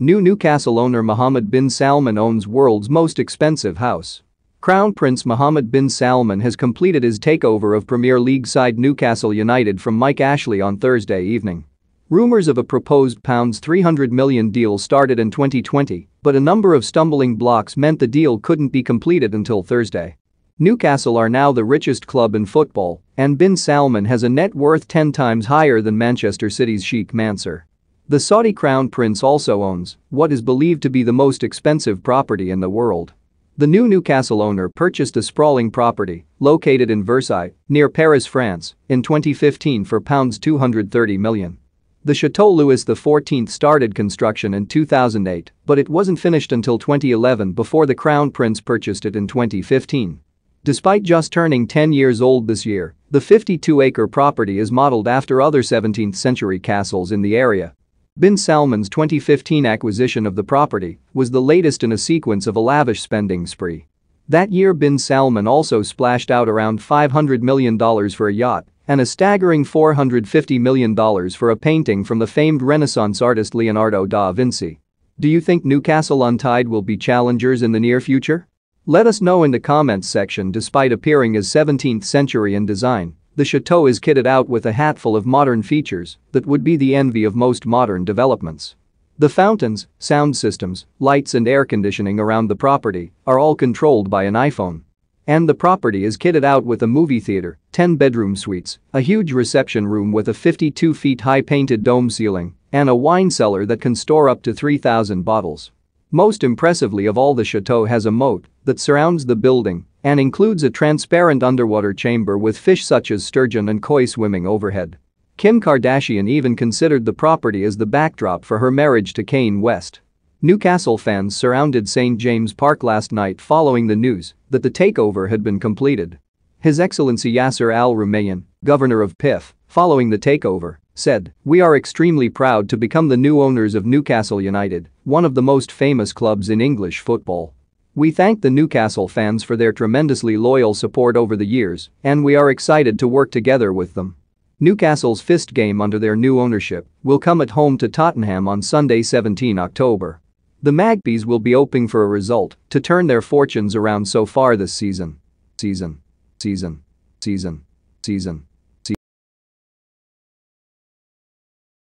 New Newcastle owner Mohammed bin Salman owns world's most expensive house. Crown Prince Mohammed bin Salman has completed his takeover of Premier League side Newcastle United from Mike Ashley on Thursday evening. Rumors of a proposed £300 million deal started in 2020, but a number of stumbling blocks meant the deal couldn't be completed until Thursday. Newcastle are now the richest club in football, and bin Salman has a net worth 10 times higher than Manchester City's Sheikh Mansour. The Saudi crown prince also owns what is believed to be the most expensive property in the world. The new Newcastle owner purchased a sprawling property located in Versailles, near Paris, France, in 2015 for pounds £230 The Chateau Louis XIV started construction in 2008, but it wasn't finished until 2011 before the crown prince purchased it in 2015. Despite just turning 10 years old this year, the 52-acre property is modeled after other 17th-century castles in the area Bin Salman's 2015 acquisition of the property was the latest in a sequence of a lavish spending spree. That year Bin Salman also splashed out around $500 million for a yacht and a staggering $450 million for a painting from the famed Renaissance artist Leonardo da Vinci. Do you think Newcastle Untied will be challengers in the near future? Let us know in the comments section despite appearing as 17th century in design, the chateau is kitted out with a hatful of modern features that would be the envy of most modern developments. The fountains, sound systems, lights and air conditioning around the property are all controlled by an iPhone. And the property is kitted out with a movie theater, 10 bedroom suites, a huge reception room with a 52 feet high painted dome ceiling, and a wine cellar that can store up to 3,000 bottles. Most impressively of all the chateau has a moat that surrounds the building and includes a transparent underwater chamber with fish such as sturgeon and koi swimming overhead. Kim Kardashian even considered the property as the backdrop for her marriage to Kane West. Newcastle fans surrounded St. James Park last night following the news that the takeover had been completed. His Excellency Yasser Al Rumayyan, governor of PIF, following the takeover, said, We are extremely proud to become the new owners of Newcastle United, one of the most famous clubs in English football. We thank the Newcastle fans for their tremendously loyal support over the years, and we are excited to work together with them. Newcastle's fist game under their new ownership will come at home to Tottenham on Sunday 17 October. The Magpies will be hoping for a result to turn their fortunes around so far this season. Season. Season. Season. Season.